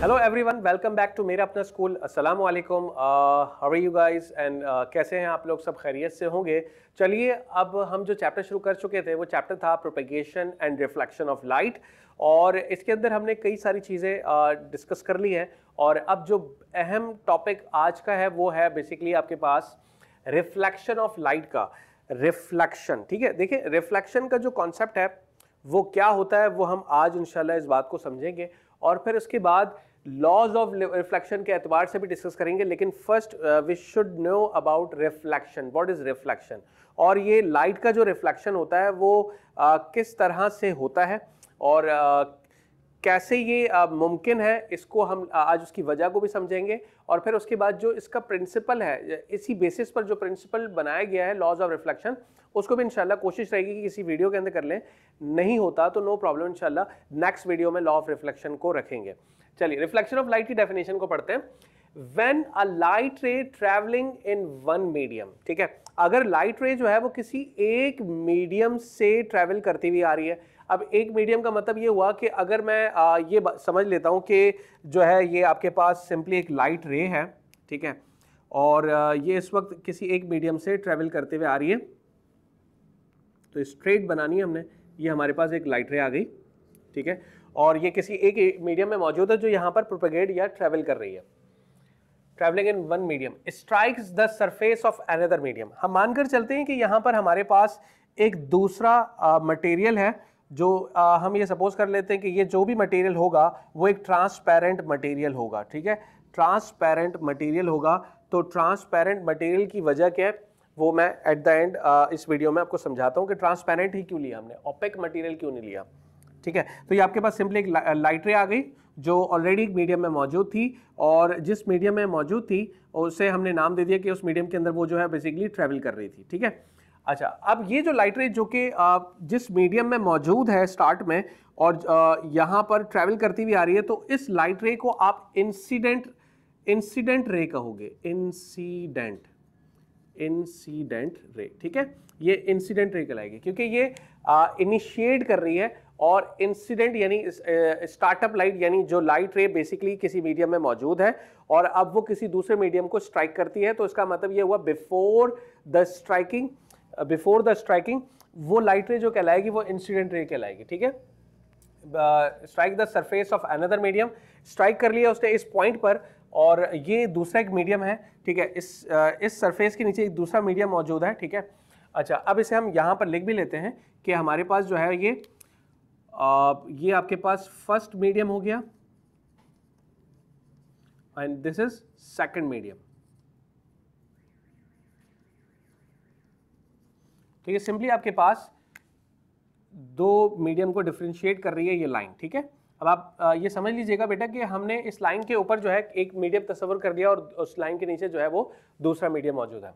hello everyone welcome back to मेरा अपना school अस्सलाम वालेकुम हाउ यू गाइस एंड कैसे हैं आप लोग सब खैरियत से होंगे चलिए अब हम जो चैप्टर शुरू कर चुके थे वो चैप्टर था propagation and reflection of light और इसके अंदर हमने कई सारी चीज़ें डिस्कस uh, कर ली हैं और अब जो अहम टॉपिक आज का है वो है बेसिकली आपके पास रिफ्लेक्शन ऑफ लाइट का रिफ्लेक्शन ठीक है देखिए रिफ्लेक्शन का जो कॉन्सेप्ट है वो क्या होता है वो हम आज इन इस बात को समझेंगे और फिर उसके बाद लॉज ऑफ रिफ्लेक्शन के एतबार से भी डिस्कस करेंगे लेकिन first we should know about reflection what is reflection और ये लाइट का जो रिफ्लेक्शन होता है वो uh, किस तरह से होता है और uh, कैसे ये मुमकिन है इसको हम आज उसकी वजह को भी समझेंगे और फिर उसके बाद जो इसका प्रिंसिपल है इसी बेसिस पर जो प्रिंसिपल बनाया गया है लॉज ऑफ रिफ्लेक्शन उसको भी इंशाल्लाह कोशिश रहेगी कि किसी वीडियो के अंदर कर लें नहीं होता तो नो प्रॉब्लम इंशाल्लाह नेक्स्ट वीडियो में लॉ ऑफ रिफ्लेक्शन को रखेंगे चलिए रिफ्लेक्शन ऑफ लाइट की डेफिनेशन को पढ़ते हैं when a light ray travelling in one medium ठीक है अगर लाइट रे जो है वो किसी एक मीडियम से ट्रेवल करती हुई आ रही है अब एक मीडियम का मतलब ये हुआ कि अगर मैं आ, ये समझ लेता हूँ कि जो है ये आपके पास सिंपली एक लाइट रे है ठीक है और ये इस वक्त किसी एक मीडियम से ट्रेवल करते हुए आ रही है तो स्ट्रेट बनानी है हमने ये हमारे पास एक लाइट रे आ गई ठीक है और ये किसी एक मीडियम में मौजूद है जो यहाँ पर प्रोपेगेट या ट्रेवल कर रही है travelling in one medium strikes the surface of another medium हम मानकर चलते हैं कि यहाँ पर हमारे पास एक दूसरा मटेरियल है जो आ, हम ये सपोज कर लेते हैं कि ये जो भी मटेरियल होगा वो एक ट्रांसपेरेंट मटेरियल होगा ठीक है ट्रांसपेरेंट मटेरियल होगा तो ट्रांसपेरेंट मटेरियल की वजह क्या है वो मैं एट द एंड इस वीडियो में आपको समझाता हूँ कि ट्रांसपेरेंट ही क्यों लिया हमने ओपेक मटेरियल क्यों नहीं लिया ठीक है तो ये आपके पास सिंपली एक ला, लाइटरे आ गई जो ऑलरेडी एक मीडियम में मौजूद थी और जिस मीडियम में मौजूद थी उसे हमने नाम दे दिया कि उस मीडियम के अंदर वो जो है बेसिकली ट्रैवल कर रही थी ठीक है अच्छा अब ये जो लाइट रे जो कि जिस मीडियम में मौजूद है स्टार्ट में और यहाँ पर ट्रैवल करती हुई आ रही है तो इस लाइट रे को आप इंसिडेंट इंसिडेंट रे कहोगे इंसिडेंट इंसिडेंट रे ठीक है ये इंसिडेंट रे कहलाएगी क्योंकि ये इनिशिएट कर रही है और इंसिडेंट यानी स्टार्टअप लाइट यानी जो लाइट रे बेसिकली किसी मीडियम में मौजूद है और अब वो किसी दूसरे मीडियम को स्ट्राइक करती है तो इसका मतलब ये हुआ before the striking before the striking वो लाइट रे जो कहलाएगी वो इंसिडेंट रे कहलाएगी ठीक है strike the surface of another medium strike कर लिया उसने इस पॉइंट पर और ये दूसरा एक मीडियम है ठीक है इस uh, इस सरफेस के नीचे एक दूसरा मीडियम मौजूद है ठीक है अच्छा अब इसे हम यहाँ पर लिख भी लेते हैं कि हमारे पास जो है ये आ, uh, ये आपके पास फर्स्ट मीडियम हो गया and this is second medium तो ये सिंपली आपके पास दो मीडियम को डिफ्रेंशिएट कर रही है ये लाइन ठीक है अब आप ये समझ लीजिएगा बेटा कि हमने इस लाइन के ऊपर जो है एक मीडियम तस्वर कर दिया और उस लाइन के नीचे जो है वो दूसरा मीडियम मौजूद है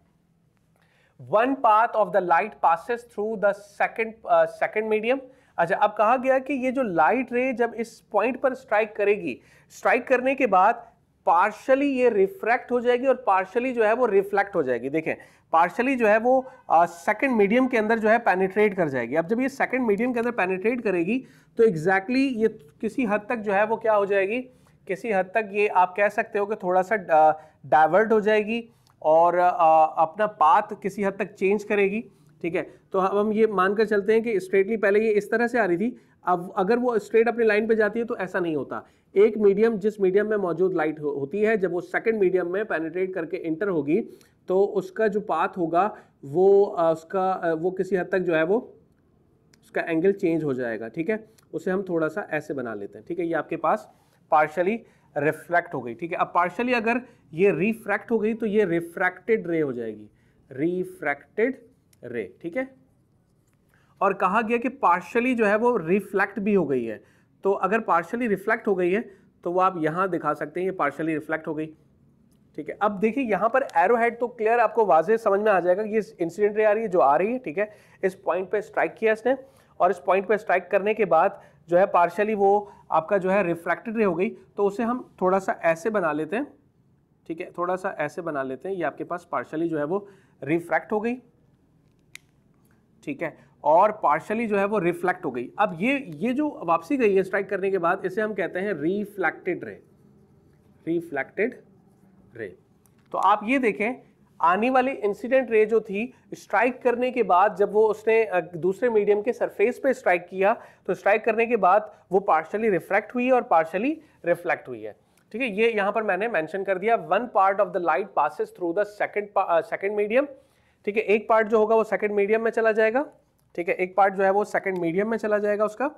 one path of the light passes through the second second medium अच्छा अब कहा गया कि ये जो लाइट रे जब इस पॉइंट पर स्ट्राइक करेगी स्ट्राइक करने के बाद पार्शली ये रिफ्रैक्ट हो जाएगी और पार्शली जो है वो रिफ्लेक्ट हो जाएगी देखें पार्शली जो है वो सेकंड मीडियम के अंदर जो है पेनिट्रेट कर जाएगी अब जब ये सेकंड मीडियम के अंदर पेनिट्रेट करेगी तो एग्जैक्टली exactly ये किसी हद तक जो है वो क्या हो जाएगी किसी हद तक ये आप कह सकते हो कि थोड़ा सा डाइवर्ट हो जाएगी और अपना पाथ किसी हद तक चेंज करेगी ठीक है तो अब हम ये मानकर चलते हैं कि स्ट्रेटली पहले ये इस तरह से आ रही थी अब अगर वो स्ट्रेट अपनी लाइन पे जाती है तो ऐसा नहीं होता एक मीडियम जिस मीडियम में मौजूद लाइट हो, होती है जब वो सेकंड मीडियम में पेनिट्रेट करके इंटर होगी तो उसका जो पाथ होगा वो उसका वो किसी हद तक जो है वो उसका एंगल चेंज हो जाएगा ठीक है उसे हम थोड़ा सा ऐसे बना लेते हैं ठीक है ये आपके पास पार्शली रिफ्रैक्ट हो गई ठीक है अब पार्शली अगर ये रिफ्रैक्ट हो गई तो ये रिफ्रैक्टेड रे हो जाएगी रिफ्रैक्टेड रे ठीक है और कहा गया कि पार्शली जो है वो रिफ्लेक्ट भी हो गई है तो अगर पार्शली रिफ्लेक्ट हो गई है तो वो आप यहाँ दिखा सकते हैं ये पार्शली रिफ्लेक्ट हो गई ठीक है अब देखिए यहाँ पर एरो हेड तो क्लियर आपको वाजे समझ में आ जाएगा कि ये इंसिडेंट रे आ रही है जो आ रही है ठीक है इस पॉइंट पे स्ट्राइक किया इसने और इस पॉइंट पे स्ट्राइक करने के बाद जो है पार्शली वो आपका जो है रिफ्लेक्टेड रे हो गई तो उसे हम थोड़ा सा ऐसे बना लेते हैं ठीक है थोड़ा सा ऐसे बना लेते हैं ये आपके पास पार्शली जो है वो रिफ्रैक्ट हो गई ठीक है और पार्शली जो है वो रिफ्लेक्ट हो गई अब ये ये जो वापसी गई है स्ट्राइक करने के बाद इसे हम कहते हैं रिफ्लेक्टेड रे रिफ्लेक्टेड रे तो आप ये देखें आने वाली इंसिडेंट रे जो थी स्ट्राइक करने के बाद जब वो उसने दूसरे मीडियम के सरफेस पे स्ट्राइक किया तो स्ट्राइक करने के बाद वो पार्शली रिफ्लेक्ट हुई और पार्शली रिफ्लेक्ट हुई है ठीक है ये यहाँ पर मैंने मेंशन कर दिया one part of the light passes through the second second medium ठीक है एक पार्ट जो होगा वो सेकंड मीडियम में चला जाएगा ठीक है एक पार्ट जो है वो सेकेंड मीडियम में चला जाएगा उसका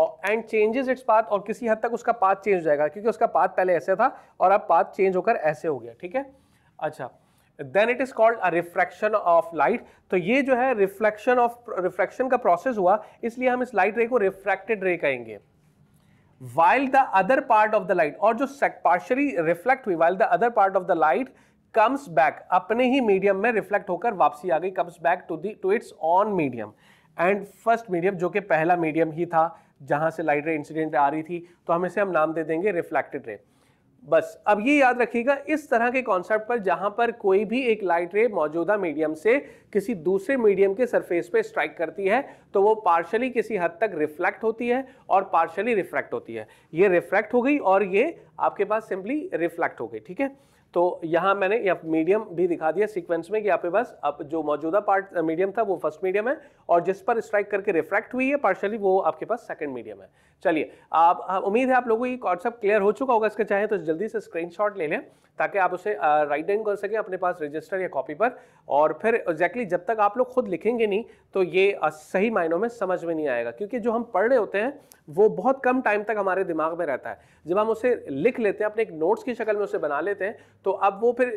और एंड चेंजेस इट्स पाथ और किसी हद तक उसका पाथ चेंज हो जाएगा क्योंकि उसका पाथ पहले ऐसे था और अब पाथ चेंज होकर ऐसे हो गया ठीक है अच्छा then it is called a refraction of light तो ये जो है रिफ्लेक्शन ऑफ रिफ्रैक्शन का प्रोसेस हुआ इसलिए हम इस लाइट रे को रिफ्रैक्टेड रे कहेंगे while the other part of the light और जो पार्शली रिफ्लेक्ट हुई while the other part of the light comes back अपने ही मीडियम में रिफ्लेक्ट होकर वापसी आ गई comes back to the to its own medium and first medium जो कि पहला मीडियम ही था जहां से लाइट रे इंसिडेंट आ रही थी तो हम इसे हम नाम दे देंगे रिफ्लेक्टेड रे बस अब ये याद रखिएगा इस तरह के कॉन्सेप्ट पर जहां पर कोई भी एक लाइट रे मौजूदा मीडियम से किसी दूसरे मीडियम के सरफेस पे स्ट्राइक करती है तो वो पार्शली किसी हद तक रिफ्लेक्ट होती है और पार्शली रिफ्रैक्ट होती है ये रिफ्रैक्ट हो गई और ये आपके पास सिंपली रिफ्लेक्ट हो गई ठीक है तो यहाँ मैंने यहाँ मीडियम भी दिखा दिया सीक्वेंस में कि यहाँ पे बस अब जो मौजूदा पार्ट मीडियम था वो फर्स्ट मीडियम है और जिस पर स्ट्राइक करके रिफ्रैक्ट हुई है पार्शली वो आपके पास सेकंड मीडियम है चलिए आप हाँ, उम्मीद है आप लोगों को ये कॉन्सेप्ट क्लियर हो चुका होगा इसके चाहे तो जल्दी से स्क्रीन ले लें ताकि आप उसे राइट डाउन कर सकें अपने पास रजिस्टर या कॉपी पर और फिर एग्जैक्टली जब तक आप लोग खुद लिखेंगे नहीं तो ये सही मायनों में समझ में नहीं आएगा क्योंकि जो हम पढ़ रहे होते हैं वो बहुत कम टाइम तक हमारे दिमाग में रहता है जब हम उसे लिख लेते हैं अपने एक नोट्स की शक्ल में उसे बना लेते हैं तो अब वो फिर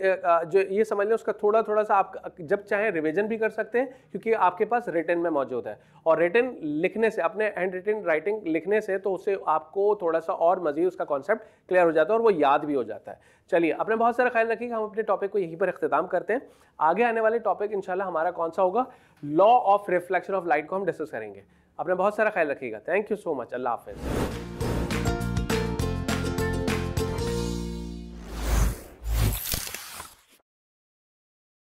जो ये समझ लें उसका थोड़ा थोड़ा सा आप जब चाहें रिविजन भी कर सकते हैं क्योंकि आपके पास रिटर्न में मौजूद है और रिटर्न लिखने से अपने हैंड रिटर्न राइटिंग लिखने से तो उससे आपको थोड़ा सा और मजीद उसका कॉन्सेप्ट क्लियर हो जाता है और वो याद भी हो जाता है चलिए अपने बहुत सारा ख्याल रखिएगा हम अपने टॉपिक को यहीं पर अख्ताम करते हैं आगे आने वाले टॉपिक इनशाला हमारा कौन सा होगा law of reflection of light को हम डिस्कस करेंगे अपने बहुत सारा ख्याल रखिएगा थैंक यू सो मच अल्लाह हाफिज़